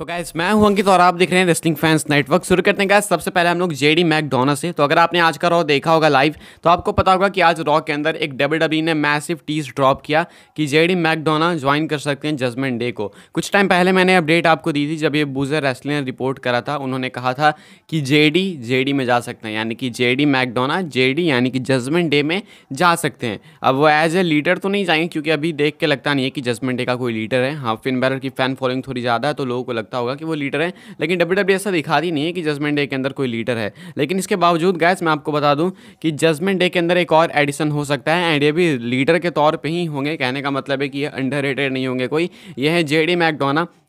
तो गैस मैं हूं अंकित और आप देख रहे हैं रेस्लिंग फैंस नेटवर्क शुरू करते हैं गैस सबसे पहले हम लोग जेडी मैकडोना से तो अगर आपने आज का रॉ देखा होगा लाइव तो आपको पता होगा कि आज रॉ के अंदर एक डब्ल्यू डब्ल्यू e ने मैसिव टीज ड्रॉप किया कि जेडी मैकडोना ज्वाइन कर सकते हैं जजमेंट डे को कुछ टाइम पहले मैंने अपडेट आपको दी थी जब ये बूजर रेस्लिंग ने रिपोर्ट करा था उन्होंने कहा था कि जे डी में जा सकते हैं यानी कि डी मैकडोना जेडी यानी कि जजमेंट डे में जा सकते हैं अब वो एज ए लीडर तो नहीं जाएंगे क्योंकि अभी देख के लगता नहीं है कि जजमेंट डे का कोई लीडर है हाँ फिन बैरर की फैन फॉलोइंग थोड़ी ज़्यादा है तो लोगों को लगता लगता होगा कि वो लीडर है लेकिन डब्ल्यू डब्ल्यू e ऐसा दिखाती नहीं है कि जजमेंट डे के अंदर कोई लीडर है लेकिन इसके बावजूद गैस मैं आपको बता दूँ कि जजमेंट डे के अंदर एक और एडिशन हो सकता है एंड ये भी लीडर के तौर पर ही होंगे कहने का मतलब है कि ये अंडर नहीं होंगे कोई ये है जे डी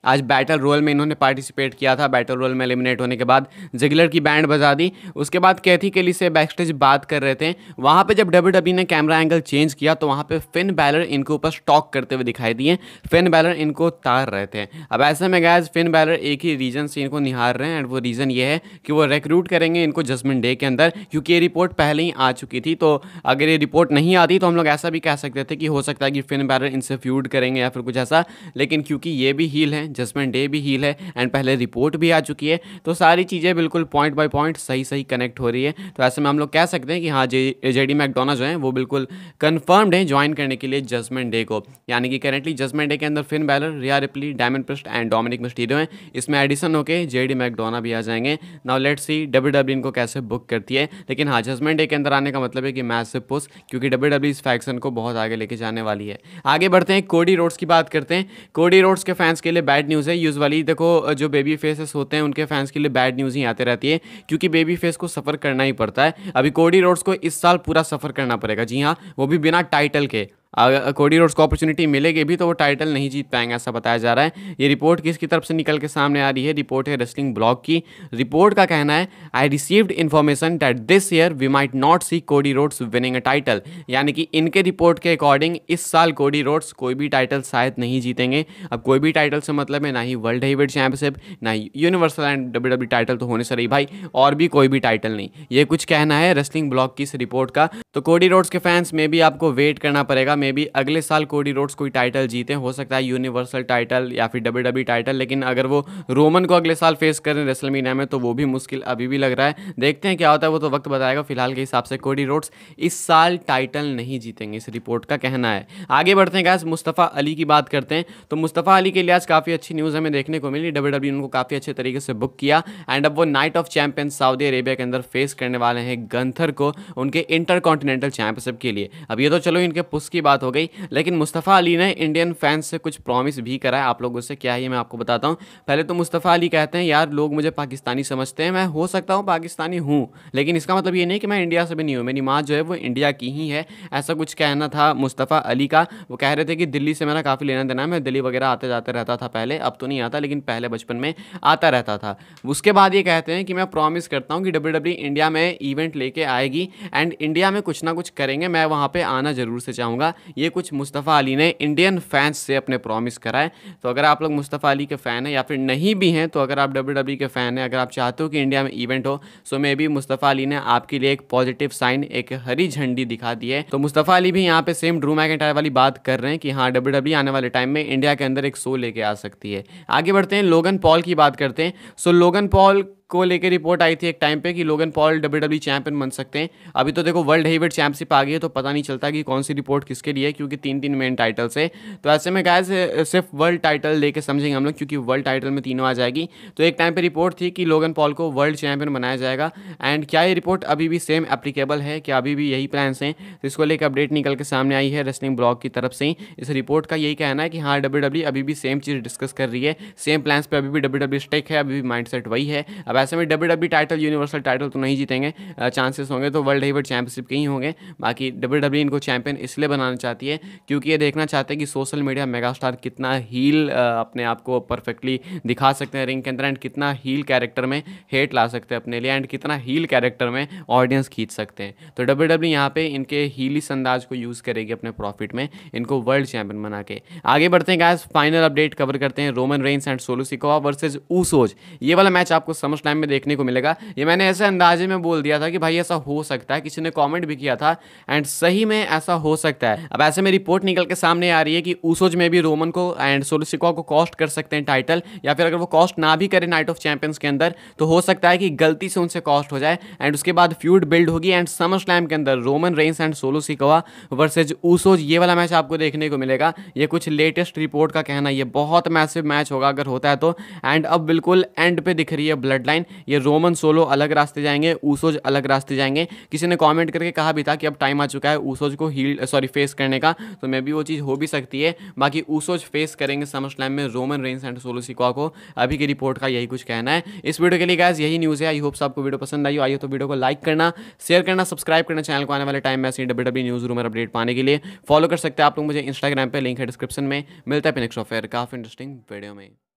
आज बैटल रोल में इन्होंने पार्टिसिपेट किया था बैटल रोल में एलिमिनेट होने के बाद जिगलर की बैंड बजा दी उसके बाद कैथी केली से बैक स्टेज बात कर रहे थे वहाँ पे जब डब्ल्यू डब्ल्यू e ने कैमरा एंगल चेंज किया तो वहाँ पे फिन बैलर इनके ऊपर स्टॉक करते हुए दिखाई दिए फिन बैलर इनको तार रहे थे अब ऐसे में गैज फिन बैलर एक ही रीजन से इनको निहार रहे हैं एंड वो रीज़न ये है कि वो रिक्रूट करेंगे इनको जजमेंट डे के अंदर क्योंकि ये रिपोर्ट पहले ही आ चुकी थी तो अगर ये रिपोर्ट नहीं आती तो हम लोग ऐसा भी कह सकते थे कि हो सकता है कि फिन बैलर इनसे फ्यूड करेंगे या फिर कुछ ऐसा लेकिन क्योंकि ये भी हील हैं जजमेंट डे भी हील है एंड पहले रिपोर्ट भी आ चुकी है तो सारी चीज़ें बिल्कुल पॉइंट बाई पॉइंट सही सही कनेक्ट हो रही है तो ऐसे में हम लोग कह सकते हैं कि हाँ जे जे डी मैकडोना जो है वो बिल्कुल कन्फर्म्ड है ज्वाइन करने के लिए जजमेंट डे को यानी कि करेंटली जजमेंट डे के अंदर Finn Balor Rhea Ripley Damian Priest and Dominik Mysterio हैं इसमें एडिशन होकर जे डी मैकडोना भी आ जाएंगे now let's see W W इनको कैसे बुक करती है लेकिन हाँ जजमेंट डे के अंदर आने का मतलब है कि मैच से पुश क्योंकि डब्ल्यू डब्ल्यू e इस फैक्शन को बहुत आगे लेके जाने वाली है आगे बढ़ते हैं कोडी रोड्स की बात करते हैं कोडी रोड्स के फैंस के लिए बैड बैड न्यूज़ है यूजली देखो जो बेबी फेसेस होते हैं उनके फैंस के लिए बैड न्यूज़ ही आते रहती है क्योंकि बेबी फेस को सफ़र करना ही पड़ता है अभी कोडी रोड्स को इस साल पूरा सफ़र करना पड़ेगा जी हाँ वो भी बिना टाइटल के कोडी रोड्स को अपॉर्चुनिटी मिलेगी भी तो वो टाइटल नहीं जीत पाएंगे ऐसा बताया जा रहा है ये रिपोर्ट किसकी तरफ से निकल के सामने आ रही है रिपोर्ट है रेस्लिंग ब्लॉग की रिपोर्ट का कहना है I received information that this year we might not see Cody Rhodes winning a title यानी कि इनके रिपोर्ट के अकॉर्डिंग इस साल कोडी रोड्स कोई भी टाइटल शायद नहीं जीतेंगे अब कोई भी टाइटल से मतलब है ना ही वर्ल्ड हेवीवेट चैंपियनशिप ना ही universal and W W title तो होने से रही भाई और भी कोई भी टाइटल नहीं ये कुछ कहना है रेस्लिंग ब्लॉग की इस रिपोर्ट का तो कोडी रोड्स के फैंस में भी आपको वेट करना पड़ेगा मे भी अगले साल कोडी रोड्स कोई टाइटल जीते हो सकता है यूनिवर्सल टाइटल या फिर डब्ल्यू डब्ल्यू टाइटल लेकिन अगर वो रोमन को अगले साल फेस करें रेसलमीना में तो वो भी मुश्किल अभी भी लग रहा है देखते हैं क्या होता है वो तो वक्त बताएगा फिलहाल के हिसाब से कोडी रोड्स इस साल टाइटल नहीं जीतेंगे इस रिपोर्ट का कहना है आगे बढ़ते हैं गैस मुस्तफ़ा अली की बात करते हैं तो मुस्तफ़ा अली के लिए आज काफ़ी अच्छी न्यूज़ हमें देखने को मिली डब्ल्यू डब्ल्यू उनको काफ़ी अच्छे तरीके से बुक किया एंड अब वो night of champion Saudi Arabia के अंदर फेस करने वाले हैं गंथर को उनके इंटर कॉन्टिनेंटल चैंपियनशिप के लिए अब ये तो चलो इनके पुस्की बात हो गई लेकिन मुस्तफ़ा अली ने इंडियन फैंस से कुछ प्रॉमिस भी करा है आप लोगों से क्या है ये मैं आपको बताता हूँ पहले तो मुस्तफ़ा अली कहते हैं यार लोग मुझे पाकिस्तानी समझते हैं मैं हो सकता हूँ पाकिस्तानी हूँ लेकिन इसका मतलब ये नहीं कि मैं इंडिया से भी नहीं हूँ मेरी माँ जो है वो इंडिया की ही है ऐसा कुछ कहना था मुस्तफ़ा अली का वो कह रहे थे कि दिल्ली से मेरा काफ़ी लेना देना है मैं दिल्ली वगैरह आते जाते रहता था पहले अब तो नहीं आता लेकिन पहले बचपन में आता रहता था उसके बाद ये कहते हैं कि मैं प्रॉमिस करता हूँ कि डब्ल्यू इंडिया e में इवेंट लेके आएगी एंड इंडिया में कुछ ना कुछ करेंगे मैं वहाँ पर आना ज़रूर से चाहूँगा ये कुछ मुस्तफ़ा अली ने इंडियन फैंस से अपने प्रॉमिस कराए तो अगर आप लोग मुस्तफ़ा अली के फ़ैन हैं या फिर नहीं भी हैं तो अगर आप डब्ल्यू e के फ़ैन हैं अगर आप चाहते हो कि इंडिया में इवेंट हो so maybe Mustafa Ali ने आपके लिए एक पॉजिटिव साइन एक हरी झंडी दिखा दी है तो मुस्तफ़ा अली भी यहाँ पे सेम ड्रू मैकेंटायर वाली बात कर रहे हैं कि हाँ डब्ल्यू e आने वाले टाइम में इंडिया के अंदर एक शो लेके आ सकती है आगे बढ़ते हैं लोगन पॉल की बात करते हैं सो लोगन पॉल को लेकर रिपोर्ट आई थी एक टाइम पे कि Logan Paul W W champion बन सकते हैं अभी तो देखो वर्ल्ड हेवेट चैंपियनशिप आ गई है तो पता नहीं चलता कि कौन सी रिपोर्ट किसके लिए क्योंकि तीन तीन मेन टाइटल्स है तो ऐसे में गाय सिर्फ वर्ल्ड टाइटल लेके समझेंगे हम लोग क्योंकि वर्ल्ड टाइटल में तीनों आ जाएगी तो एक टाइम पर रिपोर्ट थी कि लोगन पॉल को वर्ल्ड चैंपियन बनाया जाएगा एंड क्या ये रिपोर्ट अभी भी सेम एप्लीकेबल है क्या अभी भी यही प्लान्स हैं तो इसको लेकर अपडेट निकल के सामने आई है रेसलिंग ब्लॉग की तरफ से ही इस रिपोर्ट का यही कहना है कि हाँ डब्ल्यू e अभी भी सेम चीज़ डिस्कस कर रही है सेम प्लान्स पर अभी भी डब्ल्यू स्टेक e है अभी भी माइंड वही है अब वैसे में W W title universal title तो नहीं जीतेंगे चांसेस होंगे तो वर्ल्ड हेवीवेट चैंपियनशिप के ही होंगे बाकी डब्ल्यू डब्ल्यू e इनको चैंपियन इसलिए बनाना चाहती है क्योंकि ये देखना चाहते हैं कि सोशल मीडिया मेगा स्टार कितना हील अपने आप को परफेक्टली दिखा सकते हैं रिंग के अंदर एंड कितना हील कैरेक्टर में हेट ला सकते हैं अपने लिए एंड कितना हील कैरेक्टर में ऑडियंस खींच सकते हैं तो डब्ल्यू डब्ल्यू e यहाँ पर इनके हीलिस अंदाज को यूज़ करेगी अपने प्रॉफिट में इनको वर्ल्ड चैंपियन बना के आगे बढ़ते हैं गाइस फाइनल अपडेट कवर करते हैं Roman Reigns and Solo Sikoa versus Usos ये वाला मैच आपको समझना टाइम में देखने को मिलेगा ये मैंने ऐसे अंदाजे में बोल दिया था कि भाई ऐसा हो सकता है किसी ने कॉमेंट भी किया था एंड सही में ऐसा हो सकता है अब ऐसे में रिपोर्ट निकल के सामने आ रही है कि उसोज में भी रोमन को एंड सोलिसिका को कॉस्ट कर सकते हैं टाइटल या फिर अगर वो कॉस्ट ना भी करें नाइट ऑफ चैंपियंस के अंदर तो हो सकता है कि गलती से उनसे कॉस्ट हो जाए एंड उसके बाद फ्यूड बिल्ड होगी एंड समर स्लैम के अंदर Roman Reigns and Solo Sikoa versus Usos ये वाला मैच आपको देखने को मिलेगा ये कुछ लेटेस्ट रिपोर्ट का कहना ये बहुत मैसिव मैच होगा अगर होता है तो एंड अब बिल्कुल एंड पे दिख रही है ब्लड लाइन ये रोमन सोलो अलग रास्ते जाएंगे ऊसोज अलग रास्ते जाएंगे किसी ने कॉमेंट करके कहा भी था कि अब टाइम आ चुका है ऊसोज को ही सॉरी फेस करने का तो मे भी वो चीज़ हो भी सकती है बाकी ऊसोज फेस करेंगे समर स्लैम में Roman Reigns and Solo Sikoa को अभी की रिपोर्ट का यही कुछ कहना है इस वीडियो के लिए गैस यही न्यूज़ है आई होप्स आपको वीडियो पसंद आई आई हो तो वीडियो को लाइक करना शेयर करना सब्सक्राइब करना चैनल को आने वाले टाइम में ऐसी W W news room update पाने के लिए फॉलो कर सकते हैं आप लोग मुझे इंस्टाग्राम पर लिंक है डिस्क्रिप्शन में मिलता है नेक्स्ट ऑफेयर काफ़ी इंटरेस्टिंग वीडियो में